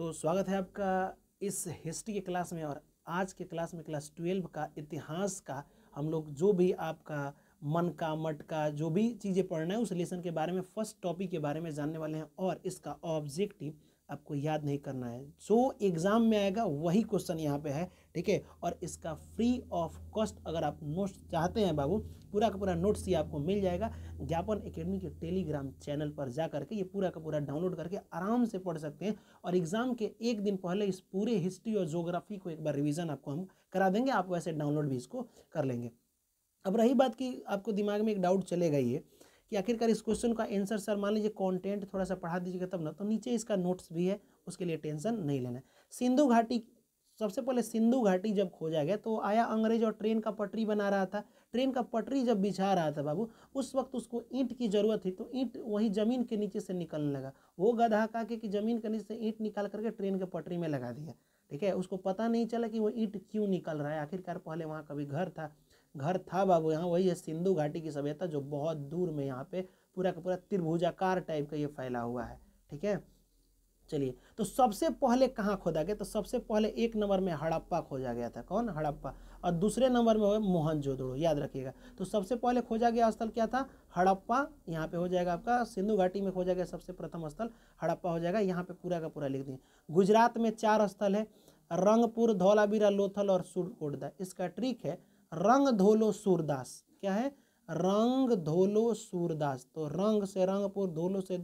तो स्वागत है आपका इस हिस्ट्री के क्लास में और आज के क्लास में क्लास ट्वेल्व का इतिहास का हम लोग जो भी आपका मन का मट का जो भी चीज़ें पढ़ना है उस लेसन के बारे में फर्स्ट टॉपिक के बारे में जानने वाले हैं और इसका ऑब्जेक्टिव आपको याद नहीं करना है जो एग्ज़ाम में आएगा वही क्वेश्चन यहाँ पे है ठीक है और इसका फ्री ऑफ कॉस्ट अगर आप नोट्स चाहते हैं बाबू पूरा का पूरा नोट्स ये आपको मिल जाएगा ज्ञापन एकेडमी के टेलीग्राम चैनल पर जा करके ये पूरा का पूरा डाउनलोड करके आराम से पढ़ सकते हैं और एग्ज़ाम के एक दिन पहले इस पूरे हिस्ट्री और जोग्राफी को एक बार रिविज़न आपको हम करा देंगे आप वैसे डाउनलोड भी इसको कर लेंगे अब रही बात की आपको दिमाग में एक डाउट चलेगा ये कि आखिरकार इस क्वेश्चन का आंसर सर मान लीजिए कंटेंट थोड़ा सा पढ़ा दीजिएगा तब ना तो नीचे इसका नोट्स भी है उसके लिए टेंशन नहीं लेना है सिंधु घाटी सबसे पहले सिंधु घाटी जब खोजा गया तो आया अंग्रेज और ट्रेन का पटरी बना रहा था ट्रेन का पटरी जब बिछा रहा था बाबू उस वक्त उसको ईंट की ज़रूरत थी तो ईंट वही ज़मीन के नीचे से निकलने लगा वो गधा का के कि ज़मीन के नीचे से ईंट निकाल करके ट्रेन के पटरी में लगा दिया ठीक है उसको पता नहीं चला कि वो ईंट क्यों निकल रहा है आखिरकार पहले वहाँ कभी घर था घर था बाबू यहाँ वही है सिंधु घाटी की सभ्यता जो बहुत दूर में यहाँ पे पूरा का पूरा त्रिभुजाकार टाइप का ये फैला हुआ है ठीक है चलिए तो सबसे पहले कहाँ खोदा गया तो सबसे पहले एक नंबर में हड़प्पा खोजा गया था कौन हड़प्पा और दूसरे नंबर में मोहनजोदड़ो याद रखिएगा तो सबसे पहले खोजा गया स्थल क्या था हड़प्पा यहाँ पे हो जाएगा आपका सिंधु घाटी में खोजा गया सबसे प्रथम स्थल हड़प्पा हो जाएगा यहाँ पे पूरा का पूरा लिख दिए गुजरात में चार स्थल है रंगपुर धौलावीरा लोथल और सुरकोटदा इसका ट्रिक है रंग धोलो सूरदास क्या है रंग धोलो सूरदास तो रंग से रंगपुर धोलो से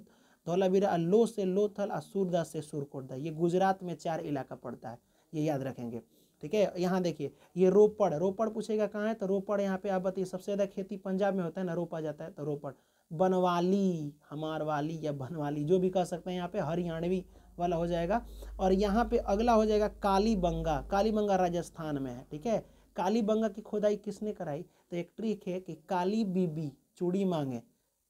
धौलावीरा तो लो से लोथल और सूरदा से सुरकोटदा ये गुजरात में चार इलाका पड़ता है ये याद रखेंगे ठीक है यहाँ देखिए ये रोपड़ रोपड़ पूछेगा कहाँ है तो रोपड़ यहाँ पे आप बताइए सबसे ज़्यादा खेती पंजाब में होता है ना रोपा जाता है तो रोपड़ बनवाली हमार वाली या बनवाली जो भी कह सकते हैं यहाँ पे हरियाणवी वाला हो जाएगा और यहाँ पे अगला हो जाएगा कालीबंगा कालीबंगा राजस्थान में है ठीक है कालीबंगा की खोदाई किसने कराई तो एक ट्रिक है कि काली बीबी चूड़ी मांगे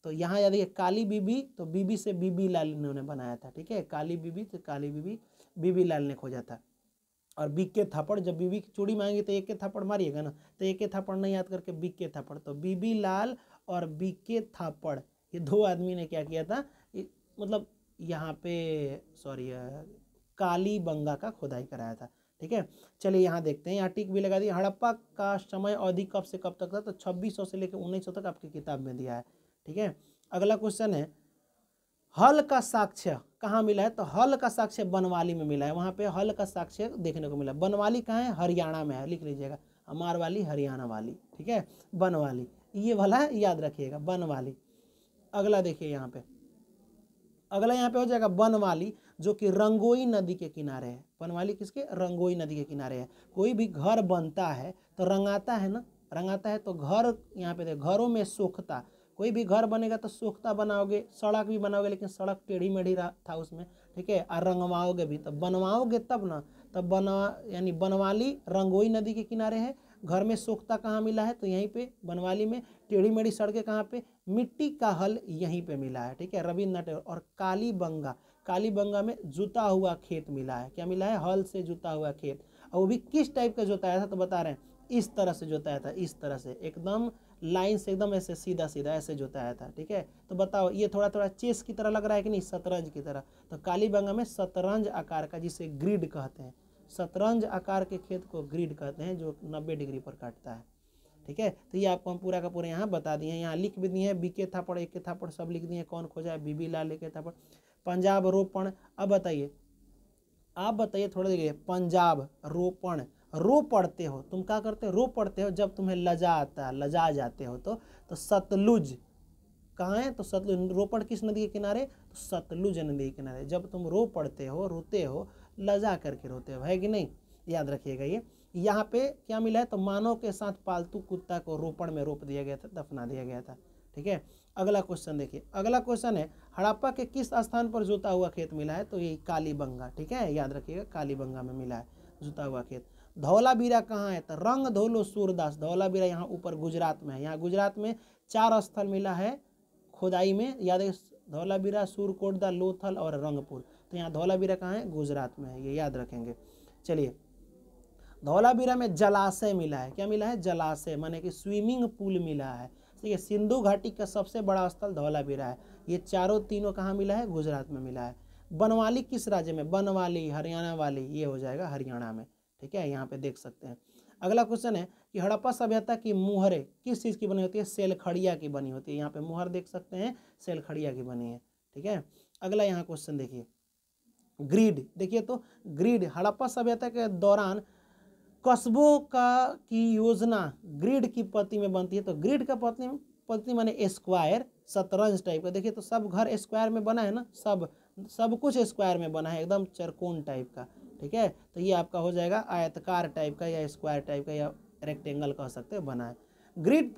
तो यहाँ यदि काली बीबी तो बीबी से बीबी लाल इन्होंने बनाया था ठीक है काली बीबी तो काली बीबी बीबी लाल ने खोजा था और बी के थप्पड़ जब बीबी की चूड़ी मांगी तो एक के थप्पड़ मारिएगा ना तो एक के थप्पड़ नहीं याद करके बी के थप्पड़ तो बीबी लाल और बी के थप्पड़ ये दो आदमी ने क्या किया था मतलब यहाँ पे सॉरी काली बंगा का खुदाई कराया था ठीक है चलिए यहाँ देखते हैं यहाँ टिक भी लगा दी हड़प्पा का समय अवधि कब से कब तक था तो 2600 से लेकर 1900 तक आपकी किताब में दिया है ठीक है अगला क्वेश्चन है हल का साक्ष्य कहाँ मिला है तो हल का साक्ष्य बनवाली में मिला है वहाँ पे हल का साक्ष्य देखने को मिला है बनवाली कहाँ है हरियाणा में है लिख लीजिएगा वाली हरियाणा वाली ठीक है बनवाली ये वाला याद रखिएगा बनवाली अगला देखिए यहाँ पे अगला यहाँ पे हो जाएगा बनवाली जो कि रंगोई नदी के किनारे है बनवाली किसके रंगोई नदी के किनारे है कोई भी घर बनता है तो रंगाता है ना रंगाता है तो घर यहाँ पे देखो घरों में सोखता कोई भी घर बनेगा तो सोखता बनाओगे सड़क भी बनाओगे लेकिन सड़क टेढ़ी मेढ़ी था उसमें ठीक है और रंगवाओगे भी तब बनवाओगे तब ना तब बनवा यानी बनवाली रंगोई नदी के किनारे है घर में सोखता कहाँ मिला है तो यहीं पे बनवाली में टेढ़ी मेढ़ी सड़कें कहाँ पे मिट्टी का हल यहीं पे मिला है ठीक है रविन्द्र टैगोर और काली बंगा काली बंगा में जुता हुआ खेत मिला है क्या मिला है हल से जुता हुआ खेत और वो भी किस टाइप का जोताया था तो बता रहे हैं इस तरह से जोताया था इस तरह से एकदम लाइन से एकदम ऐसे सीधा सीधा ऐसे जोताया था ठीक है तो बताओ ये थोड़ा थोड़ा चेस की तरह लग रहा है कि नहीं शतरंज की तरह तो कालीबंगा में शतरंज आकार का जिसे ग्रिड कहते हैं शतरंज आकार के खेत को ग्रिड कहते हैं जो नब्बे डिग्री पर काटता है ठीक है तो ये आपको हम पूरा का पूरा यहाँ बता दिए हैं यहाँ लिख भी दिए हैं बी के थापड़ एक के थापड़ सब लिख दिए हैं कौन खोजा है बीबी लाल के थापड़ पंजाब रोपण अब बताइए आप बताइए थोड़ा देखिए पंजाब रोपण रो पढ़ते हो तुम क्या करते हो रो पढ़ते हो जब तुम्हें लजा आता है लजा जाते हो तो तो सतलुज कहाँ है तो सतलुज रोपड़ किस नदी के किनारे तो सतलुज नदी के किनारे जब तुम रो पढ़ते हो रोते हो लजा करके रोते हो है कि नहीं याद रखिएगा ये यहाँ पे क्या मिला है तो मानव के साथ पालतू कुत्ता को रोपड़ में रोप दिया गया था दफना दिया गया था ठीक है अगला क्वेश्चन देखिए अगला क्वेश्चन है हड़प्पा के किस स्थान पर जोता हुआ खेत मिला है तो ये कालीबंगा ठीक है याद रखिएगा कालीबंगा में मिला है जोता हुआ खेत धौला बीरा कहाँ है तो रंग धोलो सूरदास धौला बीरा यहाँ ऊपर गुजरात में है यहाँ गुजरात में चार स्थल मिला है खुदाई में याद है धौला बीरा सूरकोटदा लोथल और रंगपुर तो यहाँ धौला बीरा कहाँ है गुजरात में है ये याद रखेंगे चलिए धौलाबीरा में जलाशय मिला है क्या मिला है जलाशय माने कि स्विमिंग पूल मिला है ठीक है सिंधु घाटी का सबसे बड़ा स्थल धौलाबीरा है ये चारों तीनों कहाँ मिला है गुजरात में मिला है बनवाली किस राज्य में बनवाली हरियाणा वाली ये हो जाएगा हरियाणा में ठीक है यहाँ पे देख सकते हैं अगला क्वेश्चन है कि हड़प्पा सभ्यता की मुहरें किस चीज़ की बनी होती है सेलखड़िया की बनी होती है यहाँ पे मुहर देख सकते हैं सेलखड़िया की बनी है ठीक है अगला यहाँ क्वेश्चन देखिए ग्रीड देखिए तो ग्रीड हड़प्पा सभ्यता के दौरान कस्बों का की योजना ग्रीड की पत्नी में बनती है तो ग्रीड का पत्नी पत्नी माने स्क्वायर शतरंज टाइप का देखिए तो सब घर स्क्वायर में बना है ना सब सब कुछ स्क्वायर में बना है एकदम चरकोन टाइप का ठीक है तो ये आपका हो जाएगा आयतकार टाइप का या स्क्वायर टाइप का या रेक्टेंगल कह सकते हैं बना है ग्रिड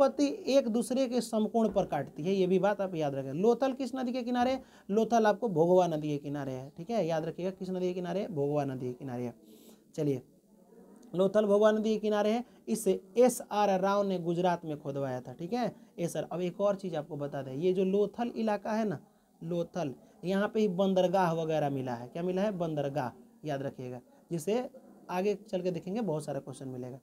एक दूसरे के समकोण पर काटती है ये भी बात आप याद रखें लोथल किस नदी के किनारे लोथल आपको भोगवा नदी के किनारे है ठीक है याद रखिएगा किस नदी के किनारे भोगवा नदी के किनारे है चलिए लोथल भोगवा नदी के किनारे है इसे एस आर राव ने गुजरात में खोदवाया था ठीक है एस आर अब एक और चीज़ आपको बता दें ये जो लोथल इलाका है ना लोथल यहाँ पे ही बंदरगाह वगैरह मिला है क्या मिला है बंदरगाह याद रखिएगा जिसे आगे चल के देखेंगे बहुत सारा क्वेश्चन मिलेगा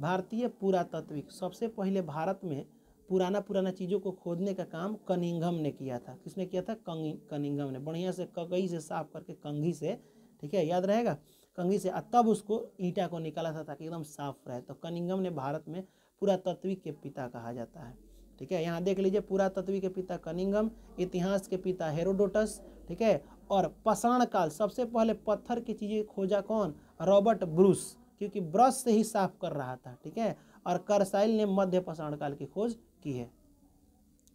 भारतीय पुरातत्विक सबसे पहले भारत में पुराना पुराना चीज़ों को खोदने का काम कनिंगम ने किया था किसने किया था कंगी कनिंगम ने बढ़िया से कगई से साफ करके कंघी से ठीक है याद रहेगा कंघी से तब उसको ईटा को निकाला था ताकि एकदम साफ रहे तो कनिंगम ने भारत में पुरातत्विक के पिता कहा जाता है ठीक है यहाँ देख लीजिए पुरातत्विक के पिता कनिंगम इतिहास के पिता हेरोडोटस ठीक है और पाषाण काल सबसे पहले पत्थर की चीज़ें खोजा कौन रॉबर्ट ब्रूस क्योंकि ब्रश से ही साफ कर रहा था ठीक है और करसाइल ने मध्य पाषाण काल की खोज की है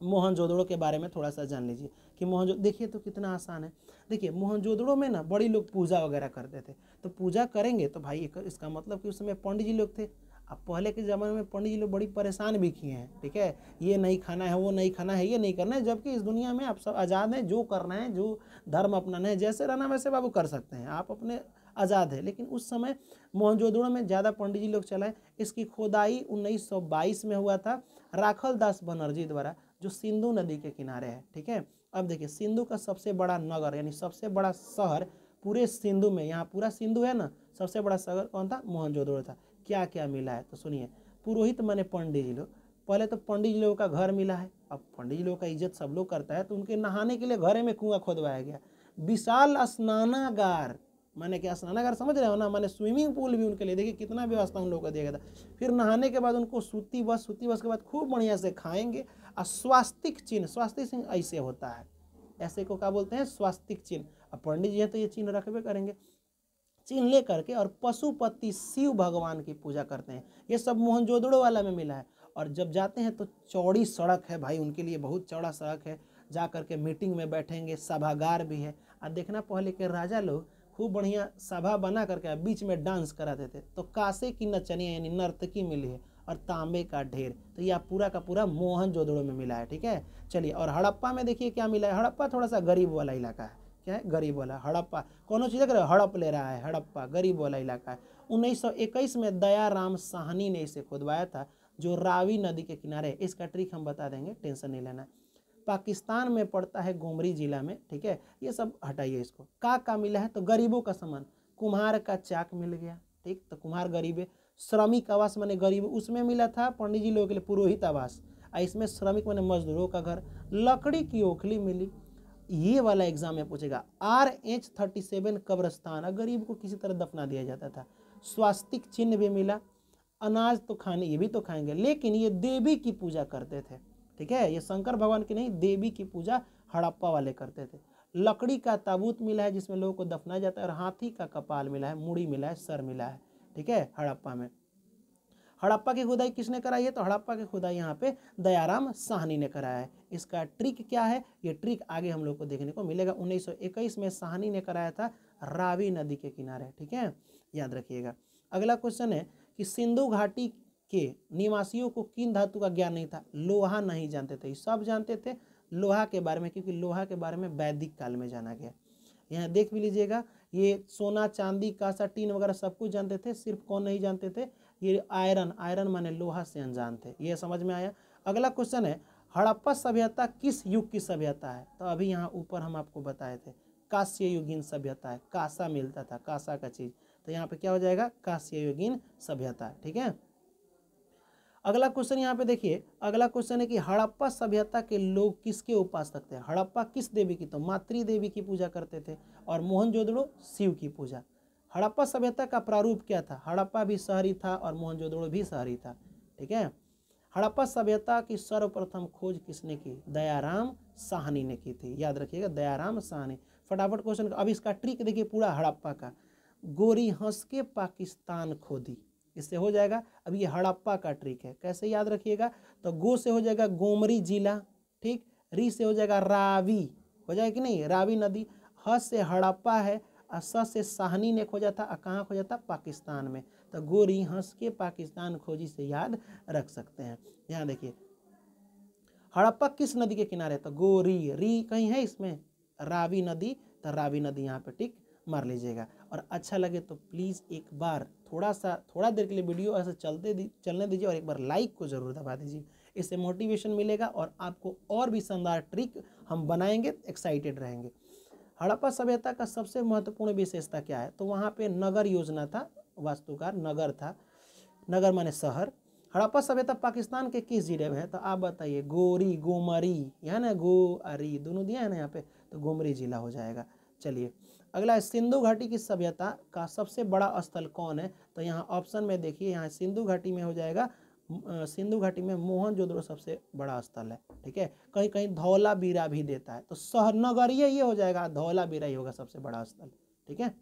मोहनजोदड़ो के बारे में थोड़ा सा जान लीजिए कि मोहनजो देखिए तो कितना आसान है देखिए मोहनजोदड़ो में ना बड़ी लोग पूजा वगैरह करते थे तो पूजा करेंगे तो भाई इसका मतलब कि उस समय पंडित जी लोग थे अब पहले के ज़माने में पंडित जी लोग बड़ी परेशान भी किए हैं ठीक है ये नहीं खाना है वो नहीं खाना है ये नहीं करना है जबकि इस दुनिया में आप सब आज़ाद हैं जो करना है जो धर्म अपनाना है जैसे रहना वैसे बाबू कर सकते हैं आप अपने आज़ाद है लेकिन उस समय मोहनजोदड़ो में ज़्यादा पंडित जी लोग चलाए इसकी खुदाई उन्नीस में हुआ था राखल दास बनर्जी द्वारा जो सिंधु नदी के किनारे है ठीक है अब देखिए सिंधु का सबसे बड़ा नगर यानी सबसे बड़ा शहर पूरे सिंधु में यहाँ पूरा सिंधु है ना सबसे बड़ा शहर कौन था मोहनजोदड़ो था क्या क्या मिला है तो सुनिए पुरोहित माने पंडित जी लोग पहले तो पंडित जी लोगों का घर मिला है अब पंडित जी लोगों का इज्जत सब लोग करता है तो उनके नहाने के लिए घरे में कुआं खोदवाया गया विशाल स्नानागार माने कि स्नानागार समझ रहे हो ना माने स्विमिंग पूल भी उनके लिए देखिए कितना व्यवस्था उन लोगों को दिया गया था फिर नहाने के बाद उनको सूती बस सूती बस के बाद खूब बढ़िया से खाएंगे और स्वास्तिक चिन्ह स्वास्तिक चिन्ह ऐसे होता है ऐसे को क्या बोलते हैं स्वास्तिक चिन्ह अब पंडित जी हैं तो ये चिन्ह रखबे करेंगे चिन्ह ले करके और पशुपति शिव भगवान की पूजा करते हैं ये सब मोहनजोदड़ो वाला में मिला है और जब जाते हैं तो चौड़ी सड़क है भाई उनके लिए बहुत चौड़ा सड़क है जा कर के मीटिंग में बैठेंगे सभागार भी है और देखना पहले के राजा लोग खूब बढ़िया सभा बना करके बीच में डांस कराते थे तो कासे की नचनिया यानी नर्तकी मिली है और तांबे का ढेर तो यह पूरा का पूरा मोहन जोदड़ो में मिला है ठीक है चलिए और हड़प्पा में देखिए क्या मिला है हड़प्पा थोड़ा सा गरीब वाला इलाका है क्या है गरीब वाला हड़प्पा कोनो चीज़ देख हड़प ले रहा है हड़प्पा गरीब वाला इलाका है उन्नीस में दयाराम साहनी ने इसे खुदवाया था जो रावी नदी के किनारे इसका ट्रिक हम बता देंगे टेंशन नहीं लेना पाकिस्तान में पड़ता है गोमरी जिला में ठीक है ये सब हटाइए इसको का का मिला है तो गरीबों का सामान कुम्हार का चाक मिल गया ठीक तो कुम्हार गरीब है श्रमिक आवास मैंने गरीब उसमें मिला था पंडित जी लोगों के लिए पुरोहित आवास और इसमें श्रमिक मैंने मजदूरों का घर लकड़ी की ओखली मिली ये वाला एग्जाम में पूछेगा आर एच थर्टी सेवन कब्रस्तान गरीब को किसी तरह दफना दिया जाता था स्वास्तिक चिन्ह भी मिला अनाज तो खाने ये भी तो खाएंगे लेकिन ये देवी की पूजा करते थे ठीक है ये शंकर भगवान की नहीं देवी की पूजा हड़प्पा वाले करते थे लकड़ी का ताबूत मिला है जिसमें लोगों को दफना जाता है और हाथी का कपाल मिला है मुड़ी मिला है सर मिला है ठीक है हड़प्पा में हड़प्पा की खुदाई किसने कराई है तो हड़प्पा की खुदाई यहाँ पे दयाराम साहनी ने कराया है इसका ट्रिक क्या है ये ट्रिक आगे हम लोग को देखने को मिलेगा 1921 में साहनी ने कराया था रावी नदी के किनारे ठीक है याद रखिएगा अगला क्वेश्चन है कि सिंधु घाटी के निवासियों को किन धातु का ज्ञान नहीं था लोहा नहीं जानते थे सब जानते थे लोहा के बारे में क्योंकि लोहा के बारे में वैदिक काल में जाना गया यहाँ देख भी लीजिएगा ये सोना चांदी कासा टीन वगैरह सब कुछ जानते थे सिर्फ कौन नहीं जानते थे ये आयरन आयरन माने लोहा से अनजान थे ये समझ में आया अगला क्वेश्चन है हड़प्पा सभ्यता किस युग की सभ्यता है तो अभी यहाँ ऊपर हम आपको बताए थे काश्य युगीन सभ्यता है कासा मिलता था कासा का चीज तो यहाँ पे क्या हो जाएगा काश्य युगीन सभ्यता ठीक है अगला क्वेश्चन यहाँ पे देखिए अगला क्वेश्चन है कि हड़प्पा सभ्यता के लोग किसके रखते थे हड़प्पा किस देवी की तो मातृ देवी की पूजा करते थे और मोहनजोदड़ो शिव की पूजा हड़प्पा सभ्यता का प्रारूप क्या था हड़प्पा भी शहरी था और मोहनजोदड़ो भी शहरी था ठीक है हड़प्पा सभ्यता की सर्वप्रथम खोज किसने की दयाराम साहनी ने की थी याद रखिएगा दयाराम साहनी फटाफट क्वेश्चन अब इसका ट्रिक देखिए पूरा हड़प्पा का गोरी हंस के पाकिस्तान खोदी इससे हो जाएगा अब ये हड़प्पा का ट्रिक है कैसे याद रखिएगा तो गो से हो जाएगा गोमरी जिला ठीक री से हो जाएगा रावी हो जाएगा कि नहीं रावी नदी हस से हड़प्पा है असा से साहनी ने खोजा था और कहाँ खोजा था पाकिस्तान में तो गोरी हंस के पाकिस्तान खोजी से याद रख सकते हैं यहाँ देखिए हड़प्पा किस नदी के किनारे तो गोरी री कहीं है इसमें रावी नदी तो रावी नदी यहाँ पे टिक मार लीजिएगा और अच्छा लगे तो प्लीज़ एक बार थोड़ा सा थोड़ा देर के लिए वीडियो ऐसे चलते दी, चलने दीजिए और एक बार लाइक को ज़रूर दबा दीजिए इससे मोटिवेशन मिलेगा और आपको और भी शानदार ट्रिक हम बनाएंगे एक्साइटेड रहेंगे हड़प्पा सभ्यता का सबसे महत्वपूर्ण विशेषता क्या है तो वहाँ पे नगर योजना था वास्तुकार नगर था नगर माने शहर हड़प्पा सभ्यता पाकिस्तान के किस जिले में है तो आप बताइए गोरी गोमरी यहाँ ना गो अरी दोनों दिया है ना यहाँ पे तो गोमरी जिला हो जाएगा चलिए अगला सिंधु घाटी की सभ्यता का सबसे बड़ा स्थल कौन है तो यहाँ ऑप्शन में देखिए यहाँ सिंधु घाटी में हो जाएगा सिंधु घाटी में मोहनजोदड़ो सबसे बड़ा स्थल है ठीक है कहीं कहीं धौला बीरा भी देता है तो सहनगरीय ये हो जाएगा धौला बीरा ही होगा सबसे बड़ा स्थल ठीक है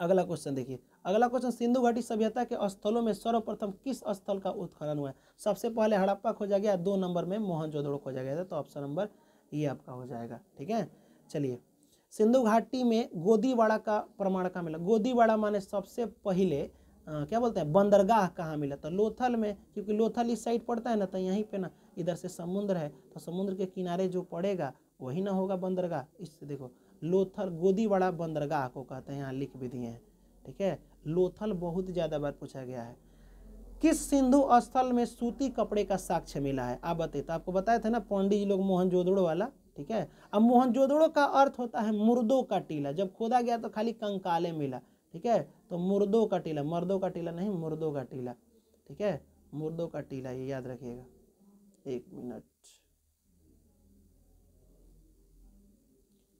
अगला क्वेश्चन देखिए अगला क्वेश्चन सिंधु घाटी सभ्यता के स्थलों में सर्वप्रथम किस स्थल का उत्खनन हुआ है सबसे पहले हड़प्पा खोजा गया दो नंबर में मोहन जोदड़ो खोजा गया था तो ऑप्शन नंबर ये आपका हो जाएगा ठीक है चलिए सिंधु घाटी में गोदीवाड़ा का प्रमाण का मिला गोदीवाड़ा माने सबसे पहले आ, क्या बोलते हैं बंदरगाह कहाँ मिला तो लोथल में क्योंकि लोथल इस साइड पड़ता है ना तो यहीं पे ना इधर से समुद्र है तो समुद्र के किनारे जो पड़ेगा वही ना होगा बंदरगाह इससे देखो लोथल गोदीवाड़ा बंदरगाह को कहते हैं यहाँ लिख भी दिए हैं ठीक है लोथल बहुत ज़्यादा बार पूछा गया है किस सिंधु स्थल में सूती कपड़े का साक्ष्य मिला है आप बताइए तो आपको बताए थे ना पंडित जी लोग मोहनजोदड़ो वाला ठीक है अब मोहनजोदड़ो का अर्थ होता है मुर्दों का टीला जब खोदा गया तो खाली कंकाले मिला ठीक है तो मुर्दों का टीला मर्दों का टीला नहीं मुर्दों का टीला ठीक है मुर्दों का टीला ये याद रखिएगा एक मिनट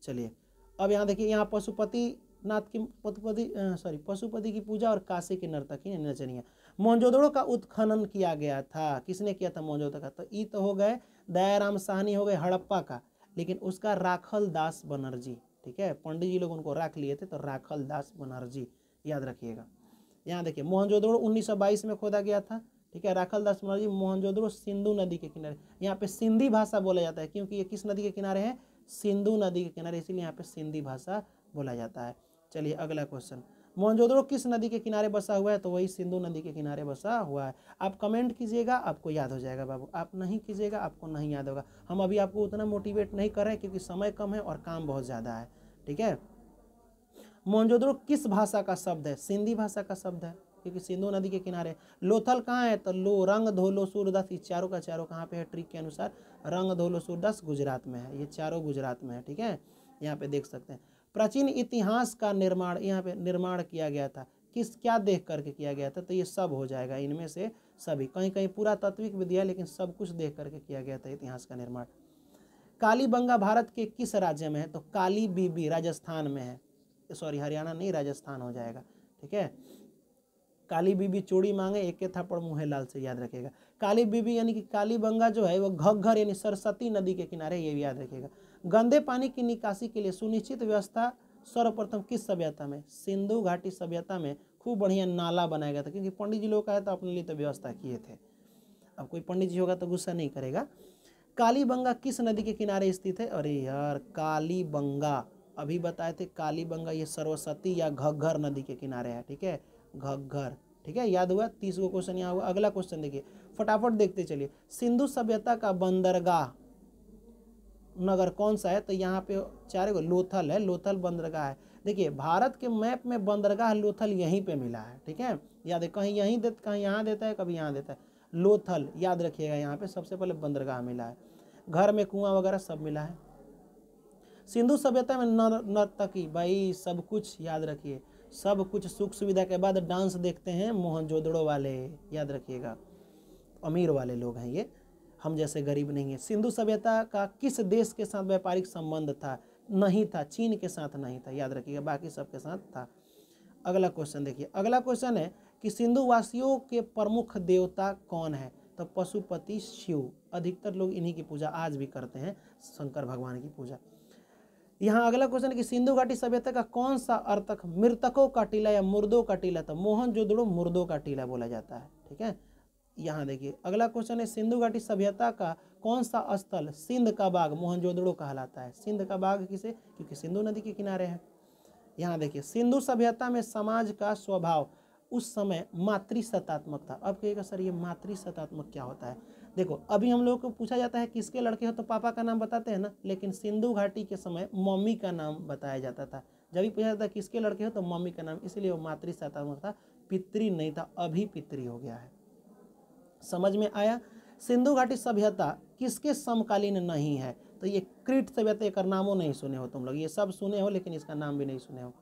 चलिए अब यहाँ देखिए यहाँ पशुपति नाथ की पशुपति सॉरी पशुपति की पूजा और काशी के नर्तकी नचनिया मोहनजोदड़ो का उत्खनन किया गया था किसने किया था मोहनजोदड़ो का तो ई तो हो गए दयाराम साहनी हो गए हड़प्पा का लेकिन उसका राखल दास बनर्जी ठीक है पंडित जी लोग उनको राख लिए थे तो राखल दास बनर्जी याद रखिएगा यहाँ देखिए मोहनजोदड़ो 1922 में खोदा गया था ठीक है राखल दास मनोहर जी मोहनजोदड़ो सिंधु नदी के किनारे यहाँ पे सिंधी भाषा बोला जाता है क्योंकि ये किस नदी के किनारे है सिंधु नदी के किनारे इसीलिए यहाँ पे सिंधी भाषा बोला जाता है चलिए अगला क्वेश्चन मोहनजोदड़ो किस नदी के किनारे बसा हुआ है तो वही सिंधु नदी के किनारे बसा हुआ है आप कमेंट कीजिएगा आपको याद हो जाएगा बाबू आप नहीं कीजिएगा आपको नहीं याद होगा हम अभी आपको उतना मोटिवेट नहीं कर रहे क्योंकि समय कम है और काम बहुत ज़्यादा है ठीक है मोहनजोदड़ो किस भाषा का शब्द है सिंधी भाषा का शब्द है क्योंकि सिंधु नदी के किनारे लोथल कहाँ है तो लो रंग धोलो सूरदास ये चारों का चारों कहाँ पे है ट्रिक के अनुसार रंग धोलो सूरदास गुजरात में है ये चारों गुजरात में है ठीक है यहाँ पे देख सकते हैं प्राचीन इतिहास का निर्माण यहाँ पे निर्माण किया गया था किस क्या देख करके किया गया था तो ये सब हो जाएगा इनमें से सभी कहीं कहीं पूरा तत्विक विद्या लेकिन सब कुछ देख करके किया गया था इतिहास का निर्माण काली बंगा भारत के किस राज्य में है तो काली बीबी राजस्थान में है सॉरी हरियाणा नहीं राजस्थान हो जाएगा ठीक है काली बीबी चूड़ी मांगे एक के थप्पड़ मुँह लाल से याद रखेगा काली बीबी यानी कि काली बंगा जो है वो घग्घर यानी सरस्वती नदी के किनारे ये भी याद रखेगा गंदे पानी की निकासी के लिए सुनिश्चित व्यवस्था सर्वप्रथम किस सभ्यता में सिंधु घाटी सभ्यता में खूब बढ़िया नाला बनाया गया था क्योंकि पंडित जी लोग का है तो अपने लिए तो व्यवस्था किए थे अब कोई पंडित जी होगा तो गुस्सा नहीं करेगा काली बंगा किस नदी के किनारे स्थित है अरे यार काली बंगा अभी बताए थे काली बंगा ये सरस्वती या घग्घर नदी के किनारे है ठीक है घग्घर ठीक है याद हुआ तीस गो क्वेश्चन यहाँ हुआ अगला क्वेश्चन देखिए फटाफट देखते चलिए सिंधु सभ्यता का बंदरगाह नगर कौन सा है तो यहाँ पे चार गो लोथल है लोथल बंदरगाह है देखिए भारत के मैप में बंदरगाह लोथल यहीं पे मिला है ठीक है याद है कहीं यहीं देता कहीं यहाँ देता है कभी यहाँ देता है लोथल याद रखिएगा यहाँ पे सबसे पहले बंदरगाह मिला है घर में कुआं वगैरह सब मिला है सिंधु सभ्यता में नर्तकी भाई सब कुछ याद रखिए सब कुछ सुख सुविधा के बाद डांस देखते हैं मोहनजोदड़ो वाले याद रखिएगा अमीर वाले लोग हैं ये हम जैसे गरीब नहीं हैं सिंधु सभ्यता का किस देश के साथ व्यापारिक संबंध था नहीं था चीन के साथ नहीं था याद रखिएगा बाकी सबके साथ था अगला क्वेश्चन देखिए अगला क्वेश्चन है कि सिंधु वासियों के प्रमुख देवता कौन है तो पशुपति शिव अधिकतर लोग इन्हीं की पूजा आज भी करते हैं शंकर भगवान की पूजा यहाँ अगला क्वेश्चन है कि सिंधु घाटी सभ्यता का कौन सा अर्थक मृतकों का टीला या मुर्दों का टीला था मोहन जोदड़ो मुर्दों का टीला बोला जाता है ठीक है यहाँ देखिए अगला क्वेश्चन है सिंधु घाटी सभ्यता का कौन सा स्थल सिंध का बाग मोहनजोदड़ो कहलाता है सिंध का बाग किसे क्योंकि सिंधु नदी के किनारे है यहाँ देखिए सिंधु सभ्यता में समाज का स्वभाव उस समय मातृसत्तात्मक था अब कहेगा सर ये मातृसत्तात्मक क्या होता है देखो अभी हम लोगों को पूछा जाता है किसके लड़के हो तो पापा का नाम बताते हैं ना लेकिन सिंधु घाटी के समय मम्मी का नाम बताया जाता था जब भी पूछा जाता है किसके लड़के हो तो मम्मी का नाम इसलिए वो मातृसत्तात्मक था पितरी नहीं था अभी पितरी हो गया है समझ में आया सिंधु घाटी सभ्यता किसके समकालीन नहीं है तो ये क्रीट सभ्यता एक नामों नहीं सुने हो तुम लोग ये सब सुने हो लेकिन इसका नाम भी नहीं सुने हो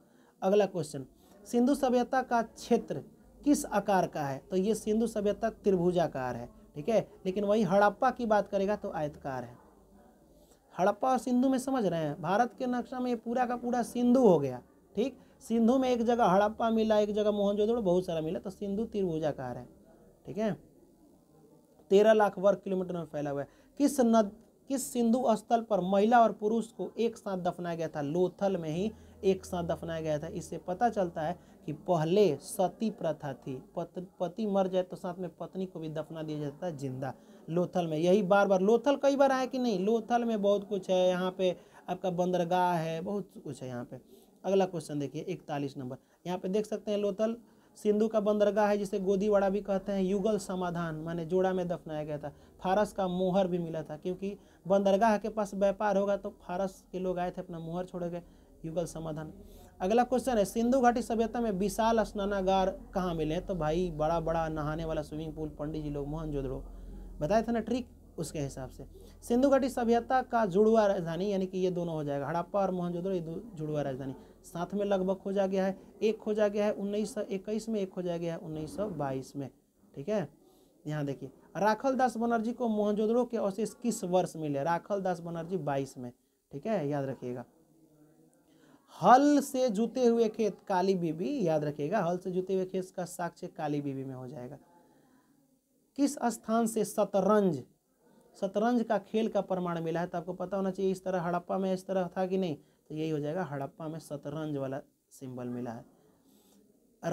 अगला क्वेश्चन सिंधु सभ्यता का क्षेत्र किस आकार का है तो ये सिंधु सभ्यता त्रिभुजाकार है ठीक है लेकिन वही हड़प्पा की बात करेगा तो आयतकार है हड़प्पा और सिंधु में समझ रहे हैं भारत के नक्शा में ये पूरा का पूरा सिंधु हो गया ठीक सिंधु में एक जगह हड़प्पा मिला एक जगह मोहनजोदड़ो बहुत सारा मिला तो सिंधु त्रिभुजाकार है ठीक है तेरह लाख वर्ग किलोमीटर में फैला हुआ है किस नद किस सिंधु स्थल पर महिला और पुरुष को एक साथ दफनाया गया था लोथल में ही एक साथ दफनाया गया था इससे पता चलता है कि पहले सती प्रथा थी पत, पति मर जाए तो साथ में पत्नी को भी दफना दिया जाता है जिंदा लोथल में यही बार बार लोथल कई बार आया कि नहीं लोथल में बहुत कुछ है यहाँ पे आपका बंदरगाह है बहुत कुछ है यहाँ पे अगला क्वेश्चन देखिए इकतालीस नंबर यहाँ पे देख सकते हैं लोथल सिंधु का बंदरगाह है जिसे गोदीवाड़ा भी कहते हैं युगल समाधान माने जोड़ा में दफनाया गया था फारस का मोहर भी मिला था क्योंकि बंदरगाह के पास व्यापार होगा तो फारस के लोग आए थे अपना मोहर छोड़े गए युगल समाधान अगला क्वेश्चन है सिंधु घाटी सभ्यता में विशाल स्नानागार कहाँ मिले तो भाई बड़ा बड़ा नहाने वाला स्विमिंग पूल पंडित जी लोग मोहन बताया था ना ट्रिक उसके हिसाब से सिंधु घाटी सभ्यता का जुड़वा राजधानी यानी कि ये दोनों हो जाएगा हड़प्पा और मोहनजोदड़ो ये जुड़वा राजधानी साथ में लगभग हो जा गया है एक जा गया है उन्नीस सौ इक्कीस में एक हो जा गया है उन्नीस सौ बाईस में ठीक है यहाँ देखिए राखल दास बनर्जी को मोहनजोदड़ो के अवशेष किस वर्ष मिले राखल दास बनर्जी बाईस में ठीक है याद रखिएगा हल से जुते हुए खेत काली बीबी याद रखिएगा हल से जुते हुए खेत का साक्ष्य काली बीबी में हो जाएगा किस स्थान से शतरंज शतरंज का खेल का प्रमाण मिला है तो आपको पता होना चाहिए इस तरह हड़प्पा में इस तरह था कि नहीं तो यही हो जाएगा हड़प्पा में शतरंज वाला सिंबल मिला है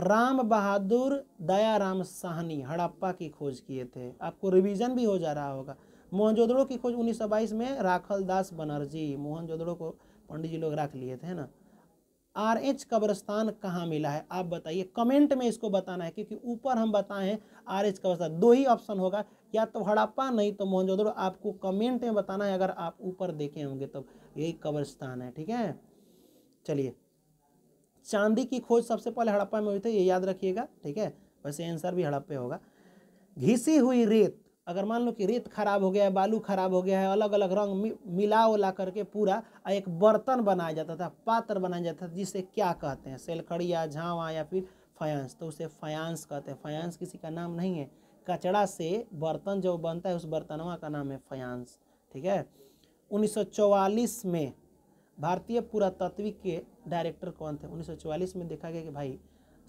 राम बहादुर दयाराम साहनी हड़प्पा की खोज किए थे आपको रिवीजन भी हो जा रहा होगा मोहनजोदड़ो की खोज 1922 में राखल दास बनर्जी मोहनजोदड़ो को पंडित जी लोग रख लिए थे ना आर एच कब्रस्तान कहाँ मिला है आप बताइए कमेंट में इसको बताना है क्योंकि ऊपर हम बताए हैं आर एच कब्रस्तान दो ही ऑप्शन होगा या तो हड़प्पा नहीं तो मोहनजोदड़ो आपको कमेंट में बताना है अगर आप ऊपर देखे होंगे तो यही कब्रस्तान है ठीक है चलिए चांदी की खोज सबसे पहले हड़प्पा में हुई थी ये याद रखिएगा ठीक है वैसे आंसर भी हड़प्पे होगा घिसी हुई रेत अगर मान लो कि रेत खराब हो गया है बालू खराब हो गया है अलग अलग रंग मिला उला करके पूरा एक बर्तन बनाया जाता था पात्र बनाया जाता था जिसे क्या कहते हैं सेलखड़ी या झावा या फिर फयांस तो उसे फयांस कहते हैं फयांस किसी का नाम नहीं है कचड़ा से बर्तन जो बनता है उस बर्तनवा का नाम है फयांस ठीक है उन्नीस में भारतीय पुरातत्विक के डायरेक्टर कौन थे उन्नीस में देखा गया कि भाई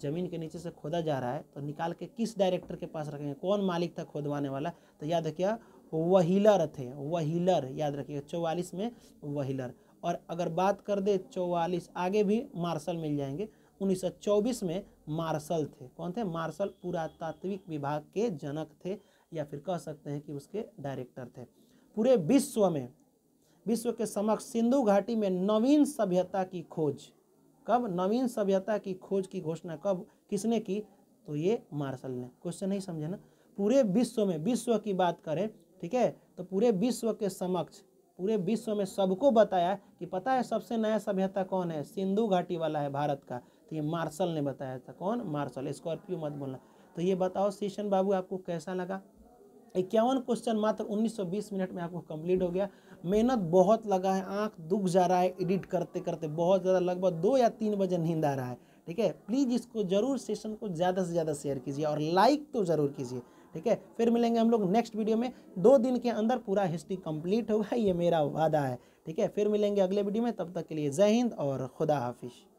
ज़मीन के नीचे से खोदा जा रहा है तो निकाल के किस डायरेक्टर के पास रखेंगे कौन मालिक था खोदवाने वाला तो याद रखिए वहीलर थे वहीलर याद रखिएगा चौवालीस में वहीलर और अगर बात कर दे चौवालीस आगे भी मार्शल मिल जाएंगे 1924 में मार्शल थे कौन थे मार्शल पुरातात्विक विभाग के जनक थे या फिर कह सकते हैं कि उसके डायरेक्टर थे पूरे विश्व में विश्व के समक्ष सिंधु घाटी में नवीन सभ्यता की खोज कब नवीन सभ्यता की खोज की घोषणा कब किसने की तो ये मार्शल ने क्वेश्चन नहीं समझे ना पूरे विश्व में विश्व की बात करें ठीक है तो पूरे विश्व के समक्ष पूरे विश्व में सबको बताया कि पता है सबसे नया सभ्यता कौन है सिंधु घाटी वाला है भारत का तो ये मार्शल ने बताया था कौन मार्शल स्कॉर्पियो मत बोलना तो ये बताओ शीशन बाबू आपको कैसा लगा इक्यावन क्वेश्चन मात्र 1920 मिनट में आपको कंप्लीट हो गया मेहनत बहुत लगा है आँख दुख जा रहा है एडिट करते करते बहुत ज़्यादा लगभग दो या तीन बजे नींद आ रहा है ठीक है प्लीज़ इसको ज़रूर सेशन को ज़्यादा से ज़्यादा शेयर कीजिए और लाइक तो ज़रूर कीजिए ठीक है फिर मिलेंगे हम लोग नेक्स्ट वीडियो में दो दिन के अंदर पूरा हिस्ट्री कंप्लीट होगा ये मेरा वादा है ठीक है फिर मिलेंगे अगले वीडियो में तब तक के लिए जय हिंद और खुदा हाफिज़